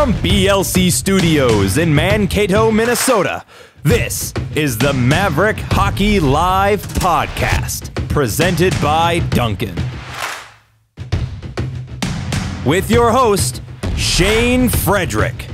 From BLC Studios in Mankato, Minnesota, this is the Maverick Hockey Live Podcast, presented by Duncan. With your host, Shane Frederick.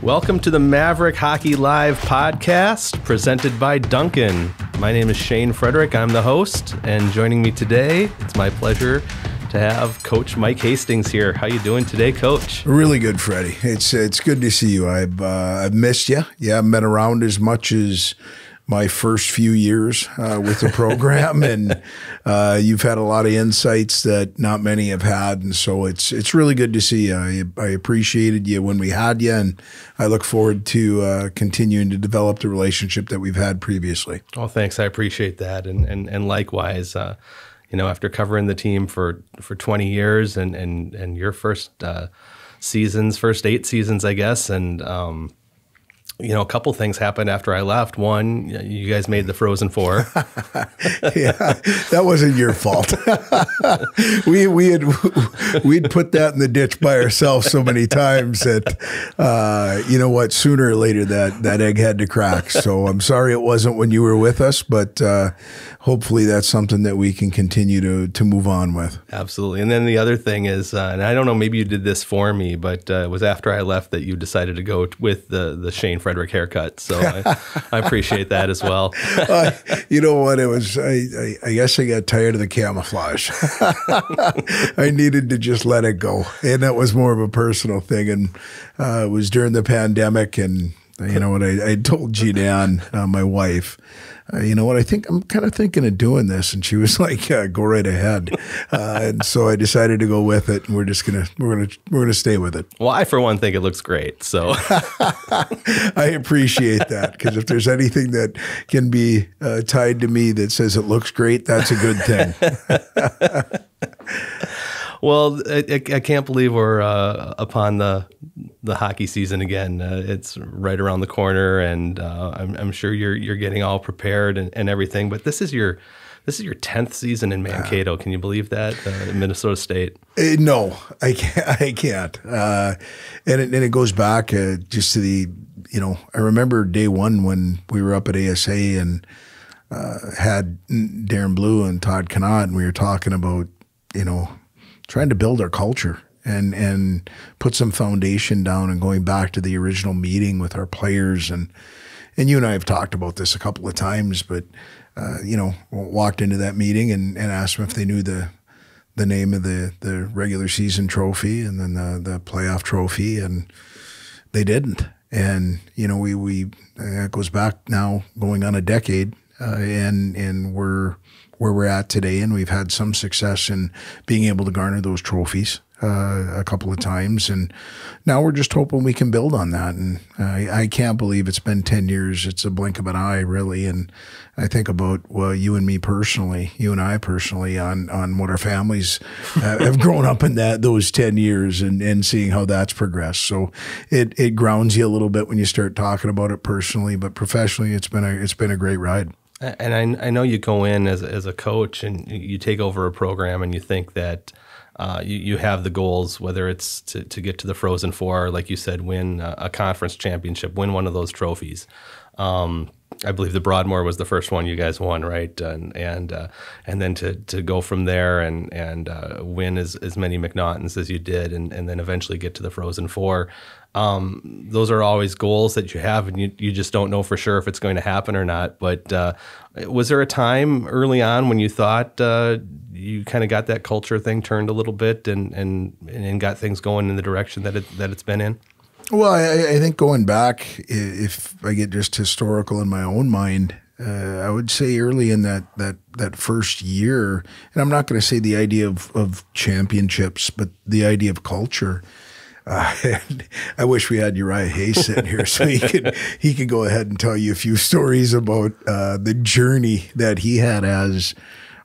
Welcome to the Maverick Hockey Live podcast presented by Duncan. My name is Shane Frederick. I'm the host, and joining me today, it's my pleasure to have Coach Mike Hastings here. How you doing today, Coach? Really good, Freddie. It's it's good to see you. I've uh, I've missed you. Yeah, I've been around as much as my first few years uh, with the program, and uh, you've had a lot of insights that not many have had, and so it's it's really good to see you. I, I appreciated you when we had you, and I look forward to uh, continuing to develop the relationship that we've had previously. Oh, thanks. I appreciate that, and and and likewise. Uh, you know, after covering the team for for 20 years and and and your first uh, seasons, first eight seasons, I guess, and um, you know, a couple things happened after I left. One, you guys made the Frozen Four. yeah, that wasn't your fault. we we had we'd put that in the ditch by ourselves so many times that uh, you know what, sooner or later that that egg had to crack. So I'm sorry it wasn't when you were with us, but uh, hopefully that's something that we can continue to to move on with. Absolutely. And then the other thing is, uh, and I don't know, maybe you did this for me, but uh, it was after I left that you decided to go with the the Shane. Frederick haircut. So I, I appreciate that as well. uh, you know what? It was, I, I, I, guess I got tired of the camouflage. I needed to just let it go. And that was more of a personal thing. And uh, it was during the pandemic and you know what? I, I told you Dan, uh, my wife, uh, you know what? I think I'm kind of thinking of doing this, and she was like, yeah, "Go right ahead." Uh, and so I decided to go with it, and we're just gonna we're gonna we're gonna stay with it. Well, I for one think it looks great, so I appreciate that because if there's anything that can be uh, tied to me that says it looks great, that's a good thing. Well, I, I, can't believe we're uh, upon the the hockey season again. Uh, it's right around the corner, and uh, I'm, I'm, sure you're you're getting all prepared and, and, everything. But this is your this is your tenth season in Mankato. Can you believe that uh, Minnesota State? Uh, no, I can't. I can't. Uh, and it, and it goes back just to the you know I remember day one when we were up at ASA and. had Darren Blue and Todd Connaught, and we were talking about you know trying to build our culture and and put some foundation down and going back to the original meeting with our players and and you and I have talked about this a couple of times, but uh, you know, walked into that meeting and, and asked them if they knew the the name of the the regular season trophy and then the the playoff trophy, and they didn't. And you know, we we it goes back now going on a decade, uh, and and we're where we're at today, and we've had some success in being able to garner those trophies uh, a couple of times, and now we're just hoping we can build on that. And I, I, can't believe it's been ten years; it's a blink of an eye, really. And I think about well, you and me personally, you and I personally, on on what our families uh, have grown up in that those ten years, and and seeing how that's progressed. So it it grounds you a little bit when you start talking about it personally, but professionally, it's been a it's been a great ride. And I, I know you go in as, as a coach and you take over a program and you think that uh, you, you have the goals, whether it's to, to get to the Frozen Four, like you said, win a, a conference championship, win one of those trophies. Um, I believe the Broadmoor was the first one you guys won, right? And and uh, and then to, to go from there and and uh, win as, as many McNaughtons as you did, and, and then eventually get to the Frozen Four um, those are always goals that you have, and you, you just don't know for sure if it's going to happen or not. But uh, was there a time early on when you thought uh, you kind of got that culture thing turned a little bit and and and got things going in the direction that it that it's been in? Well, I, I think going back, if I get just historical in my own mind, uh, I would say early in that that that first year, and I'm not going to say the idea of of championships, but the idea of culture. Uh, I wish we had Uriah Hayes sitting here so he could he could go ahead and tell you a few stories about uh, the journey that he had as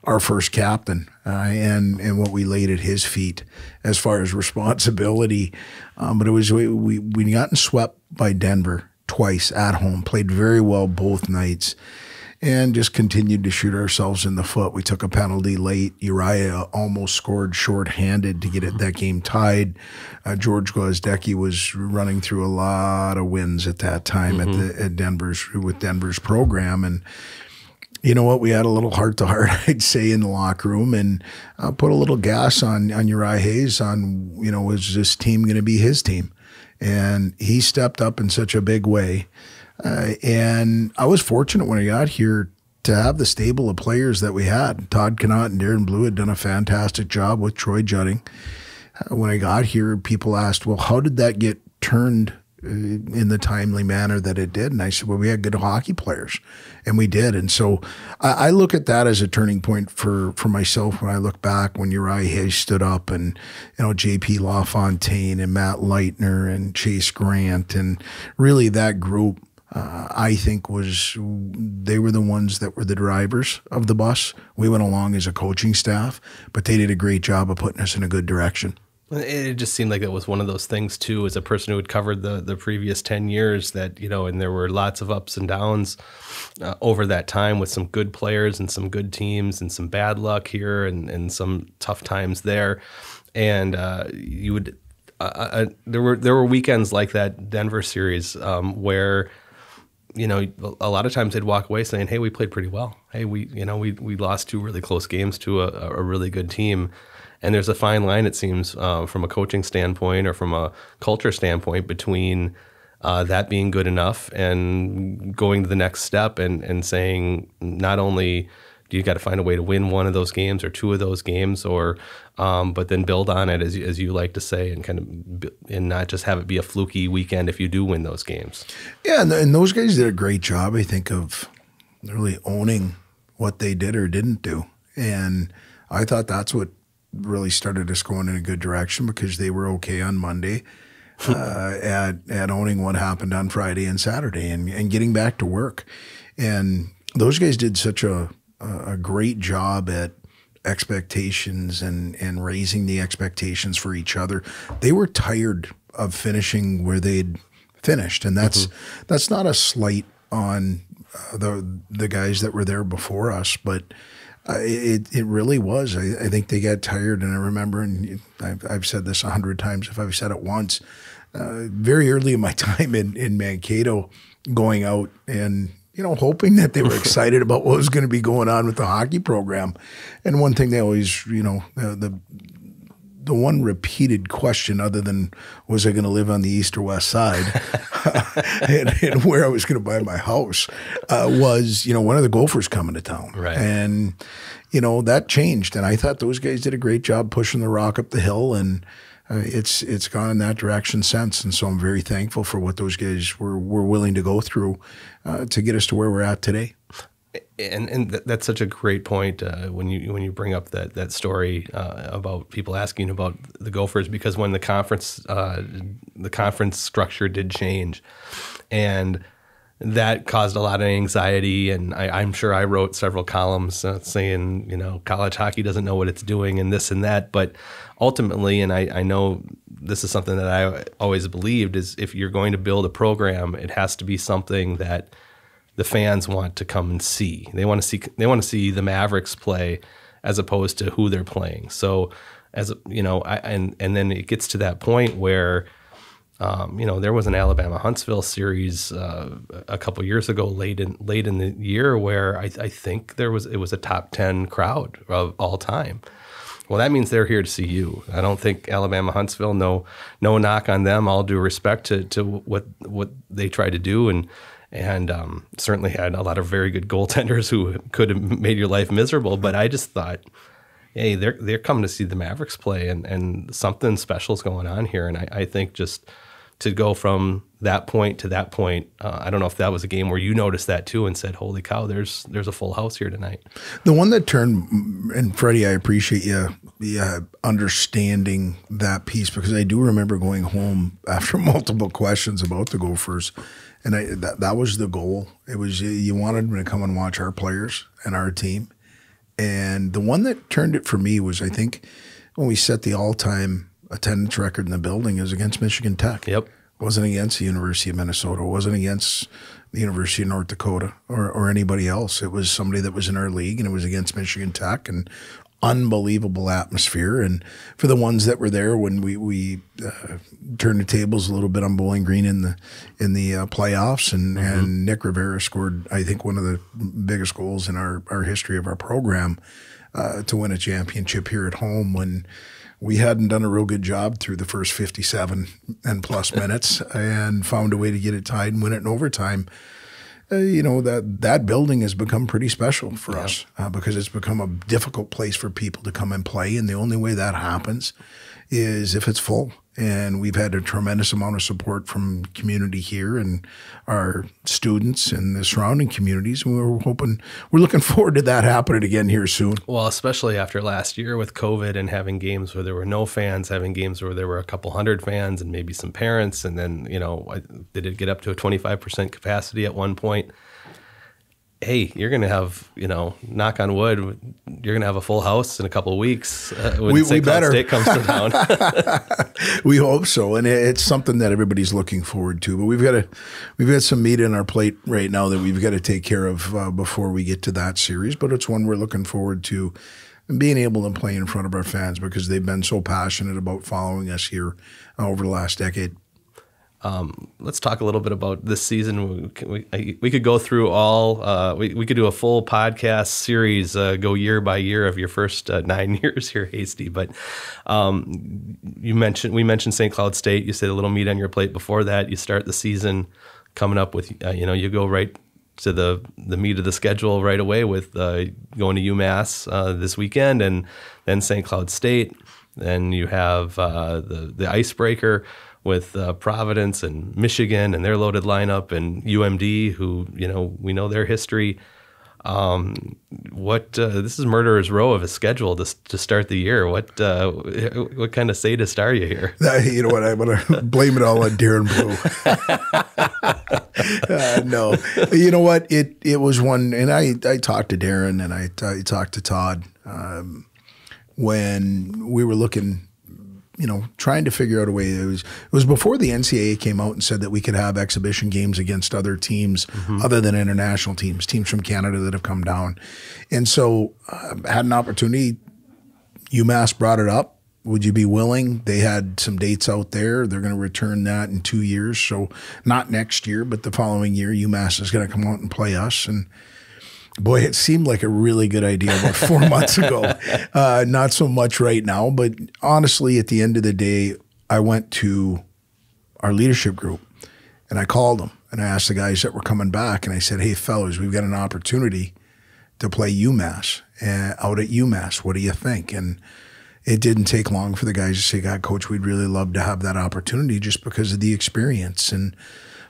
our first captain uh, and and what we laid at his feet as far as responsibility. Um, but it was we we we gotten swept by Denver twice at home, played very well both nights and just continued to shoot ourselves in the foot. We took a penalty late. Uriah almost scored shorthanded to get it that game tied. Uh, George Glasdecki was running through a lot of wins at that time mm -hmm. at the at Denver's with Denver's program and. You know what? We had a little heart to heart, I'd say, in the locker room, and uh, put a little gas on on Uriah Hayes. On you know, was this team going to be his team? And he stepped up in such a big way. Uh, and I was fortunate when I got here to have the stable of players that we had. Todd Connaught and Darren Blue had done a fantastic job with Troy Judding. Uh, when I got here, people asked, well, how did that get turned uh, in the timely manner that it did? And I said, well, we had good hockey players, and we did. And so I, I look at that as a turning point for, for myself when I look back when Uriah Hayes stood up and, you know, J.P. LaFontaine and Matt Leitner and Chase Grant and really that group – uh, I think was they were the ones that were the drivers of the bus. We went along as a coaching staff, but they did a great job of putting us in a good direction. It just seemed like it was one of those things too. As a person who had covered the the previous ten years, that you know, and there were lots of ups and downs uh, over that time with some good players and some good teams and some bad luck here and and some tough times there. And uh, you would uh, uh, uh there were there were weekends like that Denver series um, where you know, a lot of times they'd walk away saying, "Hey, we played pretty well. Hey, we, you know, we we lost two really close games to a, a really good team." And there's a fine line, it seems, uh, from a coaching standpoint or from a culture standpoint, between uh, that being good enough and going to the next step and and saying not only you got to find a way to win one of those games or two of those games, or um, but then build on it as as you like to say, and kind of and not just have it be a fluky weekend if you do win those games. Yeah, and, and those guys did a great job, I think, of really owning what they did or didn't do, and I thought that's what really started us going in a good direction because they were okay on Monday. uh, at at owning what happened on Friday and Saturday and, and getting back to work. And those guys did such a a, great job at expectations and and raising the expectations for each other. They were tired of finishing where they'd finished, and that's mm-hmm. that's not a slight on uh, the the guys that were there before us, but. Uh, it it really was. I, I, think they got tired, and I remember, and I've, I've said this a hundred times. If I've said it once, uh, very early in my time in in Mankato, going out and you know, hoping that they were excited about what was going to be going on with the hockey program. And one thing they always, you know, the, the the one repeated question, other than was I going to live on the east or west side, and, and, where I was going to buy my house, uh, was you know when are the Gophers coming to town? Right. And you know that changed, and I thought those guys did a great job pushing the rock up the hill, and uh, it's it's gone in that direction since, and so I'm very thankful for what those guys were were willing to go through uh, to get us to where we're at today. And and th that's such a great point uh, when you when you bring up that that story uh, about people asking about the Gophers because when the conference uh, the conference structure did change, and that caused a lot of anxiety. And I, am sure I wrote several columns uh, saying, you know, college hockey doesn't know what it's doing and this and that. But ultimately, and I, I know this is something that I always believed is if you're going to build a program, it has to be something that the fans want to come and see. They want to see they want to see the Mavericks play as opposed to who they're playing. So as you know, I, and and then it gets to that point where um, you know, there was an Alabama Huntsville series uh, a couple years ago, late in late in the year, where I, I, think there was it was a top ten crowd of all time. Well, that means they're here to see you. I don't think Alabama Huntsville. No, no knock on them. All due respect to to what what they try to do and. And um, certainly had a lot of very good goaltenders who could have made your life miserable. But I just thought, hey, they're they're coming to see the Mavericks play, and and something special is going on here. And I, I think just to go from that point to that point, uh, I don't know if that was a game where you noticed that too and said, "Holy cow, there's there's a full house here tonight." The one that turned, and Freddie, I appreciate you, yeah, understanding that piece because I do remember going home after multiple questions about the Gophers, and I that that was the goal. It was you wanted them to come and watch our players and our team and the one that turned it for me was, I think, when we set the all time attendance record in the building, it was against Michigan Tech. Yep. It wasn't against the University of Minnesota. It wasn't against the University of North Dakota or, or anybody else. It was somebody that was in our league and it was against Michigan Tech. And unbelievable atmosphere. And for the ones that were there when we we uh, turned the tables a little bit on Bowling Green in the in the uh, playoffs, and, mm-hmm. and Nick Rivera scored I think one of the biggest goals in our our history of our program uh, to win a championship here at home when. We hadn't done a real good job through the first 57 and plus minutes and found a way to get it tied and win it in overtime. Uh, you know that that building has become pretty special for yeah. us uh, because it's become a difficult place for people to come and play, and the only way that happens is if it's full. And we've had a tremendous amount of support from community here and our students and the surrounding communities. And we are hoping, we're looking forward to that happening again here soon. Well, especially after last year with COVID and having games where there were no fans, having games where there were a couple hundred fans and maybe some parents. And then, you know, did it get up to a 25% capacity at one point? hey, you're going to have, you know, knock on wood, you're going to have a full house in a couple of weeks. Uh, we, we better. State comes to town. we hope so. And it's something that everybody's looking forward to, but we've got a, we've got some meat in our plate right now that we've got to take care of uh, before we get to that series, but it's one we're looking forward to and being able to play in front of our fans because they've been so passionate about following us here over the last decade. Um, let's talk a little bit about this season. We, we, we could go through all, uh, we, we could do a full podcast series, uh, go year by year of your first uh, nine years here, Hasty. But um, you mentioned, we mentioned St. Cloud State. You said a little meat on your plate before that. You start the season coming up with, uh, you know, you go right to the, the meat of the schedule right away with uh, going to UMass uh, this weekend and then St. Cloud State. Then you have the, the icebreaker with uh, Providence and Michigan and their loaded lineup and UMD, who you know we know their history. Um, what uh, this is murderer's row of a schedule to, to start the year. What uh, what kind of sadist are you here? you know what? I'm gonna blame it all on Darren Blue. uh, no, you know what? It it was one, and I I talked to Darren and I, I talked to Todd um, when we were looking you know, trying to figure out a way. It was it was before the NCAA came out and said that we could have exhibition games against other teams mm-hmm. other than international teams, teams from Canada that have come down. And so, uh, had an opportunity. UMass brought it up. Would you be willing? They had some dates out there. They're going to return that in two years. So not next year, but the following year, UMass is going to come out and play us and. Boy, it seemed like a really good idea about four months ago. Uh, not so much right now, but honestly, at the end of the day, I went to our leadership group and I called them and I asked the guys that were coming back and I said, "Hey, fellas, we've got an opportunity to play UMass uh, out at UMass. What do you think?" And it didn't take long for the guys to say, "God, coach, we'd really love to have that opportunity just because of the experience." And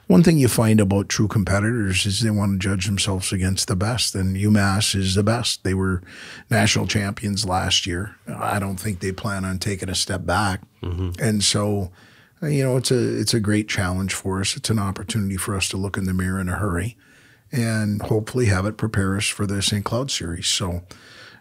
one thing you find about true competitors is they want to judge themselves against the best, and UMass is the best. They were national champions last year. I don't think they plan on taking a step back, mm -hmm. and so uh, you know it's a it's a great challenge for us. It's an opportunity for us to look in the mirror in a hurry, and hopefully have it prepare us for the St. Cloud series. So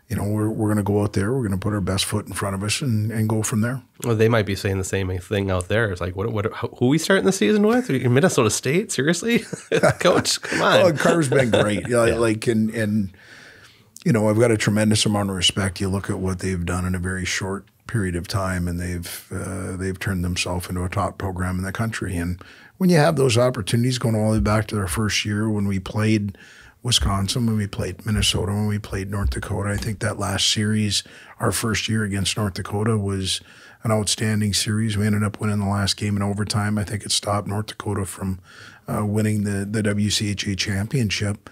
you know, we're, we're going to go out there, we're going to put our best foot in front of us and, and go from there. Well, they might be saying the same thing out there. It's like, what, what, who we starting the season with? Minnesota State? Seriously? Coach, come on. well, has been great. yeah. Like, and, and, you know, I've got a tremendous amount of respect. You look at what they've done in a very short period of time and they've, uh, they've turned themselves into a top program in the country. And when you have those opportunities going all the way back to their first year when we played – Wisconsin, when we played Minnesota, when we played North Dakota. I think that last series, our first year against North Dakota, was an outstanding series. We ended up winning the last game in overtime. I think it stopped North Dakota from uh, winning the the WCHA championship.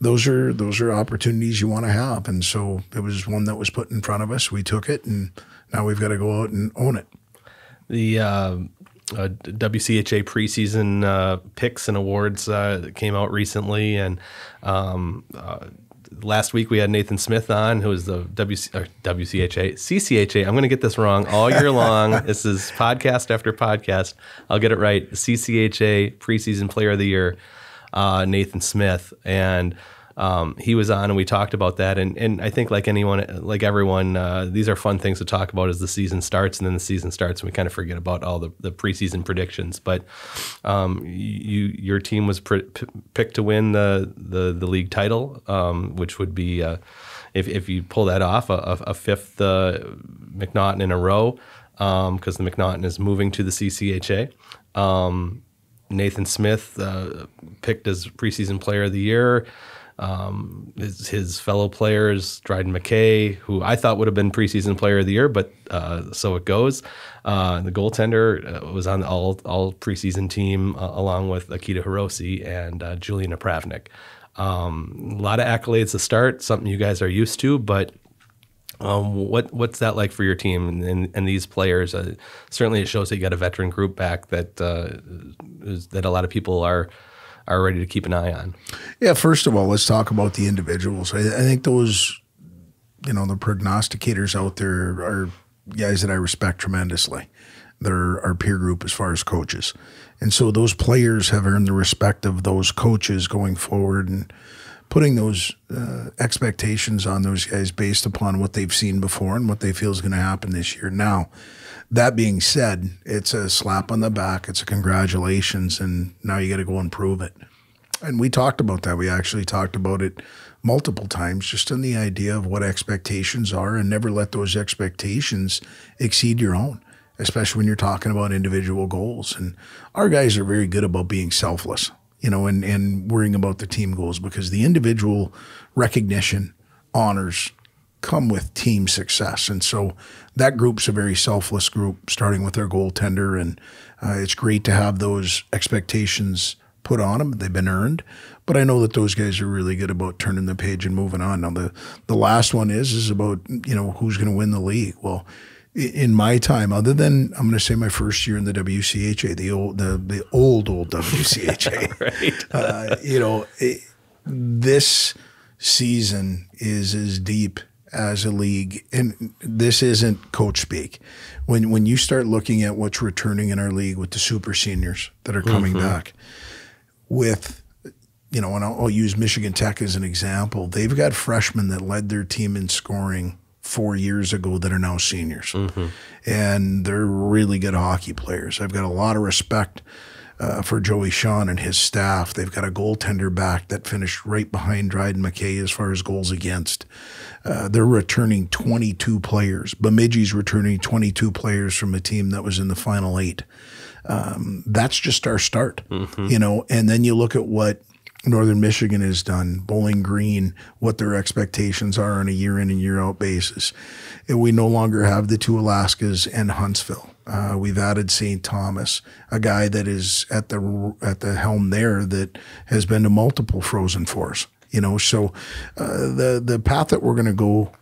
Those are those are opportunities you want to have, and so it was one that was put in front of us. We took it, and now we've got to go out and own it. The uh, uh, WCHA preseason uh, picks and awards uh, that came out recently, and um, uh, last week we had Nathan Smith on, who is the WC, WCHA CCHA. I'm going to get this wrong all year long. this is podcast after podcast. I'll get it right. CCHA preseason player of the year, uh, Nathan Smith, and um, he was on and we talked about that. And, and I think like anyone, like everyone, uh, these are fun things to talk about as the season starts and then the season starts and we kind of forget about all the, the preseason predictions. But um, you, your team was p- picked to win the, the, the league title, um, which would be, uh, if, if you pull that off, a, a fifth uh, McNaughton in a row, because um, the McNaughton is moving to the CCHA. Um, Nathan Smith uh, picked as preseason player of the year um, his, his, fellow players, Dryden McKay, who I thought would have been preseason player of the year, but uh, so it goes. Uh, the goaltender uh, was on the all, all preseason team uh, along with Akita Hiroshi and uh, Julian Apravnik. Um, a lot of accolades to start, something you guys are used to, but um, what what's that like for your team and, and, and these players? certainly, it shows that you got a veteran group back that is, that a lot of people are are ready to keep an eye on? Yeah, first of all, let's talk about the individuals. I, I think those, you know, the prognosticators out there are guys that I respect tremendously. They're our peer group as far as coaches. And so those players have earned the respect of those coaches going forward and putting those uh, expectations on those guys based upon what they've seen before and what they feel is going to happen this year. Now, that being said, it's a slap on the back, it's a congratulations, and now you got to go and prove it. And we talked about that. We actually talked about it multiple times, just on the idea of what expectations are, and never let those expectations exceed your own, especially when you're talking about individual goals. And our guys are very good about being selfless, you know, and, and worrying about the team goals because the individual recognition, honors, come with team success. And so that group's a very selfless group, starting with their goaltender, and uh, it's great to have those expectations put on them. They've been earned, but I know that those guys are really good about turning the page and moving on. Now the the last one is is about you know who's going to win the league. Well, in my time, other than I'm going to say my first year in the WCHA, the old the the old old WCHA, right. uh, you know, it, this season is as deep as a league, and this isn't coach speak. When when you start looking at what's returning in our league with the super seniors that are coming mm -hmm. back, with you know, and I'll, I'll use Michigan Tech as an example. They've got freshmen that led their team in scoring four years ago that are now seniors, mm -hmm. and they're really good hockey players. I've got a lot of respect uh, for Joey Sean and his staff. They've got a goaltender back that finished right behind Dryden McKay as far as goals against. Uh, they're returning 22 players. Bemidji's returning 22 players from a team that was in the final eight. Um, that's just our start, mm -hmm. you know. And then you look at what Northern Michigan has done, Bowling Green, what their expectations are on a year in and year out basis. And we no longer have the two Alaskas and Huntsville. Uh, we've added St. Thomas, a guy that is at the at the helm there that has been to multiple frozen fours. You know, so uh, the the path that we're going to go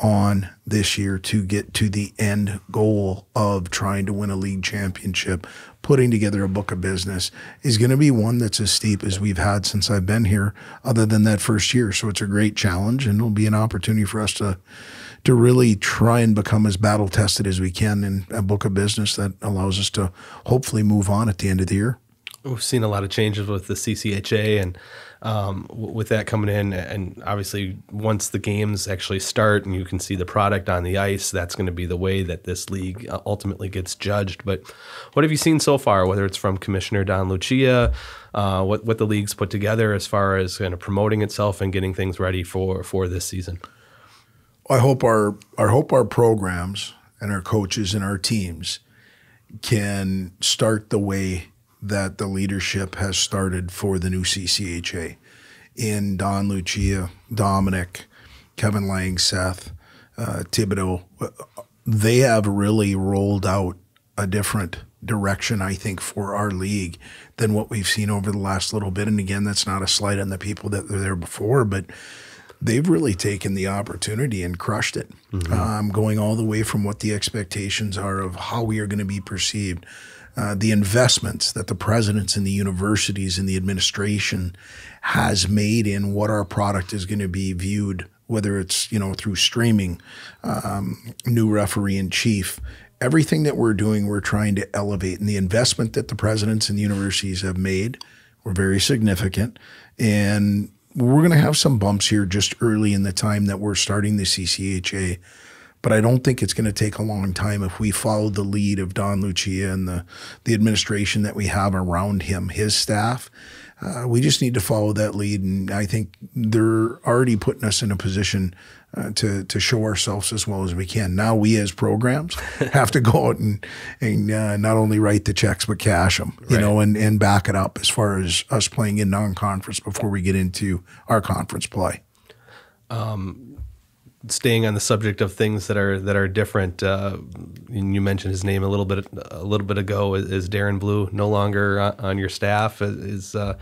on this year to get to the end goal of trying to win a league championship, putting together a book of business is going to be one that's as steep as we've had since I've been here, other than that first year. So it's a great challenge and it'll be an opportunity for us to to really try and become as battle tested as we can in a book of business that allows us to hopefully move on at the end of the year. We've seen a lot of changes with the CCHA and um, with that coming in. And obviously, once the games actually start and you can see the product on the ice, that's going to be the way that this league uh, ultimately gets judged. But what have you seen so far, whether it's from Commissioner Don Lucia, uh, what, what the league's put together as far as kind of promoting itself and getting things ready for, for this season? I hope our I hope our programs and our coaches and our teams can start the way that the leadership has started for the new CCHA in Don Lucia, Dominic, Kevin Lang, Seth, uh, Thibodeau. Uh, they have really rolled out a different direction, I think, for our league than what we've seen over the last little bit. And again, that's not a slight on the people that were there before, but they've really taken the opportunity and crushed it, mm -hmm. um, going all the way from what the expectations are of how we are going to be perceived. Uh, the investments that the presidents and the universities and the administration has made in what our product is going to be viewed, whether it's you know through streaming, um, new referee in chief, everything that we're doing, we're trying to elevate, and the investment that the presidents and the universities have made were very significant, and we're going to have some bumps here just early in the time that we're starting the CCHA, but I don't think it's going to take a long time if we follow the lead of Don Lucia and the, the administration that we have around him, his staff. Uh, we just need to follow that lead. And I think they're already putting us in a position uh, to to show ourselves as well as we can. Now we as programs have to go out and and uh, not only write the checks but cash them, you right. know, and and back it up as far as us playing in non-conference before we get into our conference play. Um, staying on the subject of things that are that are different, uh, you mentioned his name a little bit a little bit ago. Is, Darren Blue no longer uh, on, your staff? Is, uh,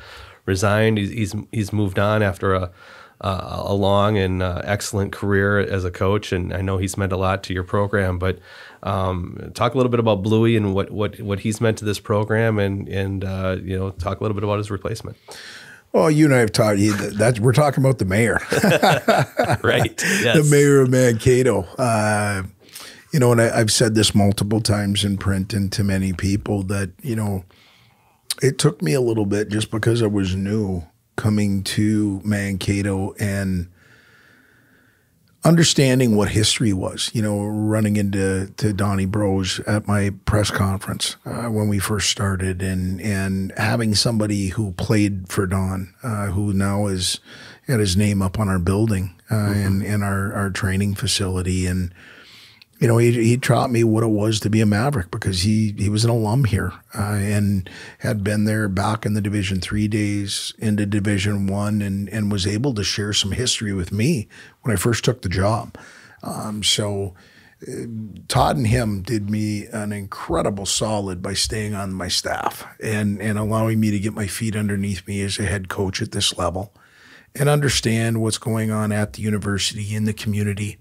resigned? he's, he's moved on after a uh, a long and uh, excellent career as a coach, and I know he's meant a lot to your program. But um, talk a little bit about Bluey and what what what he's meant to this program, and and uh, you know talk a little bit about his replacement. Well, you and I have talked. That we're talking about the mayor, right? Yes. The mayor of Mankato. Uh, you know, and I, have said this multiple times in print and to many people that you know, it took me a little bit just because I was new coming to Mankato and understanding what history was. You know, running into to Donnie Bros at my press conference uh, when we first started, and and having somebody who played for Don, uh, who now is had his name up on our building uh, mm -hmm. and and our our training facility, and you know, he, he taught me what it was to be a Maverick because he he was an alum here uh, and had been there back in the Division Three days into Division One and and was able to share some history with me when I first took the job. Um, so uh, Todd and him did me an incredible solid by staying on my staff and and allowing me to get my feet underneath me as a head coach at this level and understand what's going on at the university in the community.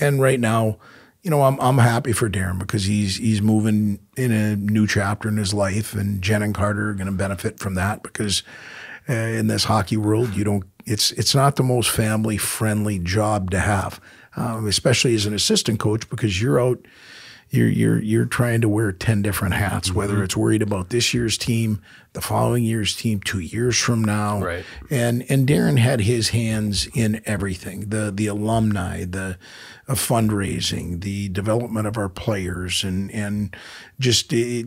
And right now you know, I'm I'm happy for Darren because he's he's moving in a new chapter in his life, and Jen and Carter are going to benefit from that because uh, in this hockey world, you don't. It's it's not the most family friendly job to have, um, especially as an assistant coach because you're out you're you're you're trying to wear 10 different hats whether mm -hmm. it's worried about this year's team the following year's team 2 years from now right. and and Darren had his hands in everything the the alumni the uh, fundraising the development of our players and and just it, eh,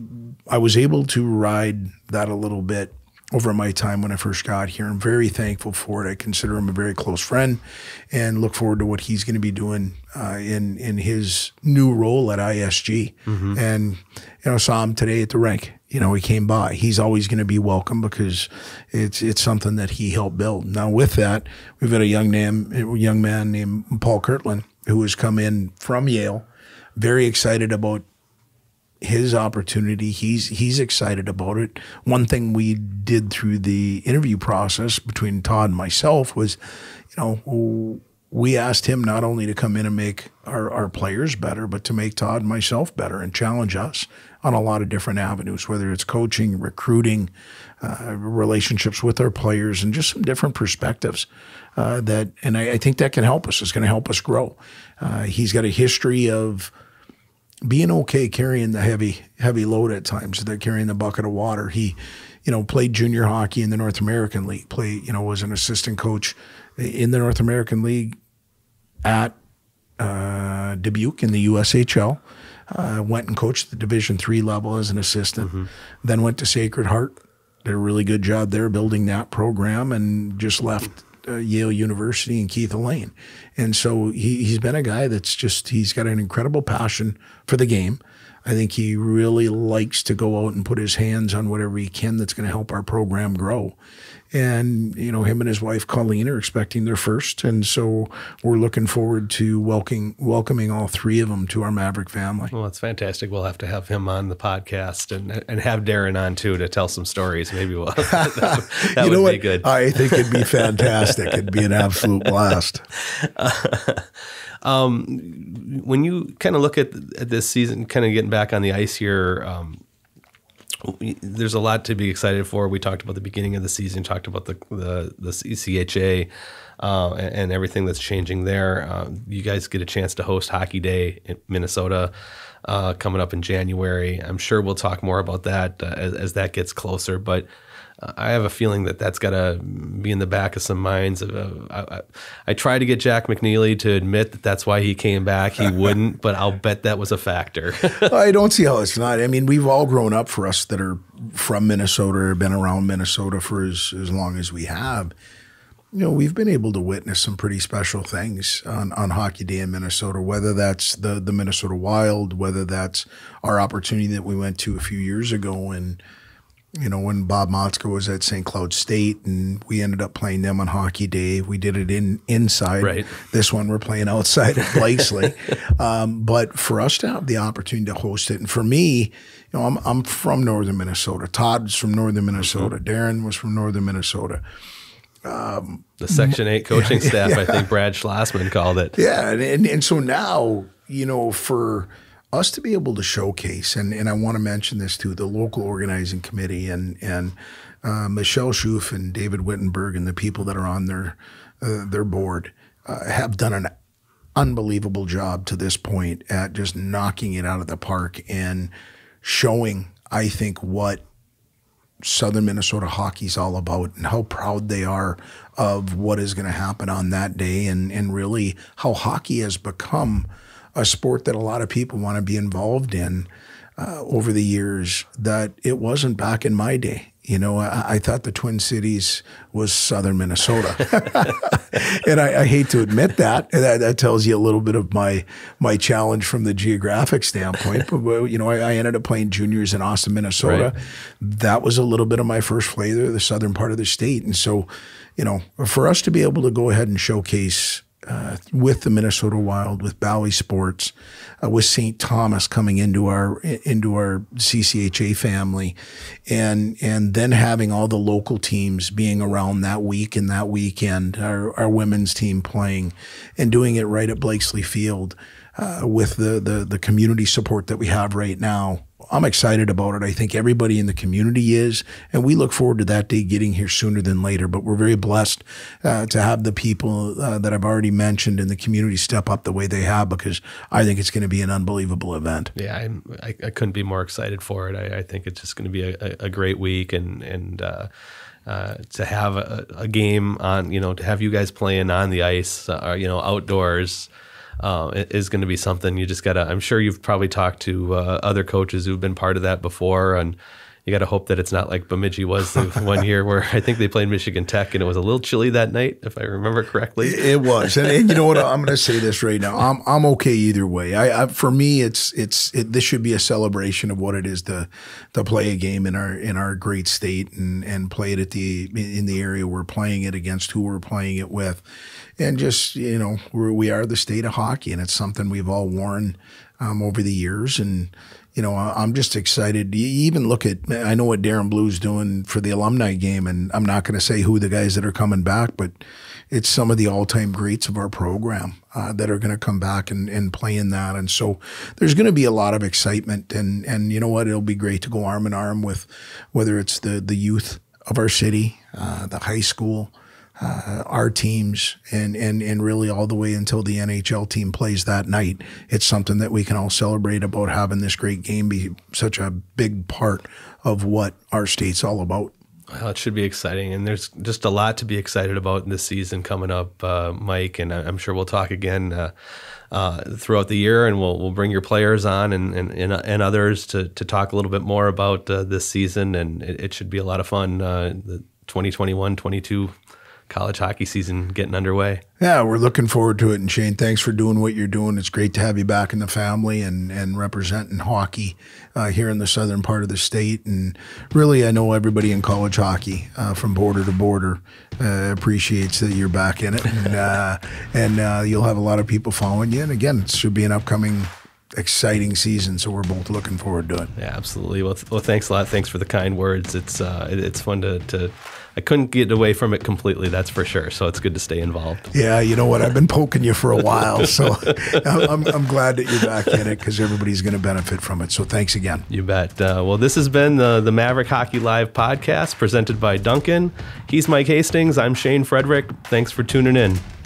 I was able to ride that a little bit over my time when I first got here. I'm very thankful for it. I consider him a very close friend and look forward to what he's going to be doing uh, in in his new role at ISG. Mm-hmm. And you know, saw him today at the rink. You know, he came by. He's always going to be welcome because it's it's something that he helped build. Now, with that, we've got a young name, young man named Paul Kirtland who has come in from Yale, very excited about his opportunity. He's he's excited about it. One thing we did through the interview process between Todd and myself was, you know, we asked him not only to come in and make our, our players better, but to make Todd and myself better and challenge us on a lot of different avenues, whether it's coaching, recruiting, uh, relationships with our players, and just some different perspectives. Uh, that and I, I, think that can help us. It's going to help us grow. Uh, he's got a history of being okay carrying the heavy heavy load at times. They're carrying the bucket of water. He, you know, played junior hockey in the North American League. Played, you know, was an assistant coach in the North American League at uh, Dubuque in the USHL. Uh, went and coached the Division three level as an assistant. Mm -hmm. Then went to Sacred Heart. Did a really good job there building that program, and just left uh, Yale University and Keith Elaine. And so he, he's been a guy that's just, he's got an incredible passion for the game. I think he really likes to go out and put his hands on whatever he can that's going to help our program grow and you know him and his wife Colleen are expecting their first, and so we're looking forward to welcoming welcoming all three of them to our Maverick family. Well, that's fantastic. We'll have to have him on the podcast and and have Darren on too to tell some stories. Maybe we'll that, would, that you know would what? be good. I think it'd be fantastic. it'd be an absolute blast. Uh, um, when you kind of look at, at this season, kind of getting back on the ice here. Um, there's a lot to be excited for. We talked about the beginning of the season, talked about the the, the CCHA uh, and, and, everything that's changing there. Uh, you guys get a chance to host Hockey Day in Minnesota uh, coming up in January. I'm sure we'll talk more about that uh, as, as that gets closer, but I have a feeling that that's got to be in the back of some minds. I, I, I, tried to get Jack McNeely to admit that that's why he came back. He wouldn't, but I'll bet that was a factor. I don't see how it's not. I mean, we've all grown up for us that are from Minnesota or been around Minnesota for as, as long as we have. You know, we've been able to witness some pretty special things on, on Hockey Day in Minnesota, whether that's the, the Minnesota Wild, whether that's our opportunity that we went to a few years ago and – you know, when Bob Matsko was at St. Cloud State and we ended up playing them on hockey day. We did it in inside. Right. This one we're playing outside at Blakesley. um, but for us to have the opportunity to host it, and for me, you know, I'm, I'm from northern Minnesota. Todd's from northern mm-hmm. Minnesota. Mm -hmm. Darren was from northern Minnesota. Um, the Section 8 coaching yeah, staff, yeah. I think Brad Schlossman called it. Yeah. And, and, and so now, you know, for – us to be able to showcase, and, and I want to mention this to the local organizing committee and and uh, Michelle Schuf and David Wittenberg and the people that are on their uh, their board uh, have done an unbelievable job to this point at just knocking it out of the park and showing, I think, what Southern Minnesota hockey is all about and how proud they are of what is going to happen on that day and and really how hockey has become a sport that a lot of people want to be involved in uh, over the years that it wasn't back in my day. You know, I, I thought the Twin Cities was southern Minnesota, and I, I, hate to admit that. that. that. tells you a little bit of my my challenge from the geographic standpoint. But you know, I, I ended up playing juniors in Austin, Minnesota. Right. That was a little bit of my first flavor, the southern part of the state, and so you know, for us to be able to go ahead and showcase uh, with the Minnesota Wild, with Bowie Sports, uh, with St. Thomas coming into our into our CCHA family, and and then having all the local teams being around that week and that weekend, our, our women's team playing, and doing it right at Blakesley Field, uh, with the, the the community support that we have right now. I'm excited about it. I think everybody in the community is, and we look forward to that day getting here sooner than later. But we're very blessed uh, to have the people uh, that I've already mentioned in the community step up the way they have because I think it's going to be an unbelievable event. Yeah, I'm, I, I couldn't be more excited for it. I, I think it's just going to be a, a, great week and and. Uh, uh, to have a, a, game on, you know, to have you guys playing on the ice, uh, you know, outdoors, uh, is going to be something you just got to. I'm sure you've probably talked to uh, other coaches who've been part of that before, and you got to hope that it's not like Bemidji was the one year where I think they played Michigan Tech and it was a little chilly that night, if I remember correctly. It was, and, and you know what? I'm going to say this right now. I'm I'm okay either way. I, I for me, it's it's it, this should be a celebration of what it is to to play a game in our in our great state and and play it at the in the area we're playing it against who we're playing it with and just you know we're, we are the state of hockey, and it's something we've all worn um, over the years. And you know I'm just excited. You even look at I know what Darren Blue's doing for the alumni game, and I'm not going to say who the guys that are coming back, but it's some of the all-time greats of our program uh, that are going to come back and, and play in that. And so there's going to be a lot of excitement. And and you know what? It'll be great to go arm in arm with whether it's the the youth of our city, uh, the high school, uh, our teams and and and really all the way until the NHL team plays that night. It's something that we can all celebrate about having this great game be such a big part of what our state's all about. Well, it should be exciting, and there's just a lot to be excited about in this season coming up, uh, Mike. And I'm sure we'll talk again uh, uh, throughout the year, and we'll we'll bring your players on and and, and, and others to to talk a little bit more about uh, this season, and it, it, should be a lot of fun. Uh, the 2021, 22 college hockey season getting underway. Yeah, we're looking forward to it. And Shane, thanks for doing what you're doing. It's great to have you back in the family and and representing hockey uh, here in the southern part of the state. And really, I know everybody in college hockey uh, from border to border uh, appreciates that you're back in it, and uh, and uh, you'll have a lot of people following you. And again, it should be an upcoming exciting season. So we're both looking forward to it. Yeah, absolutely. Well, th well, thanks a lot. Thanks for the kind words. It's uh, it, it's fun to to I couldn't get away from it completely, that's for sure. So it's good to stay involved. Yeah, you know what? I've been poking you for a while. So I'm, I'm glad that you're back in it because everybody's going to benefit from it. So thanks again. You bet. Uh, well, this has been the, the Maverick Hockey Live podcast presented by Duncan. He's Mike Hastings. I'm Shane Frederick. Thanks for tuning in.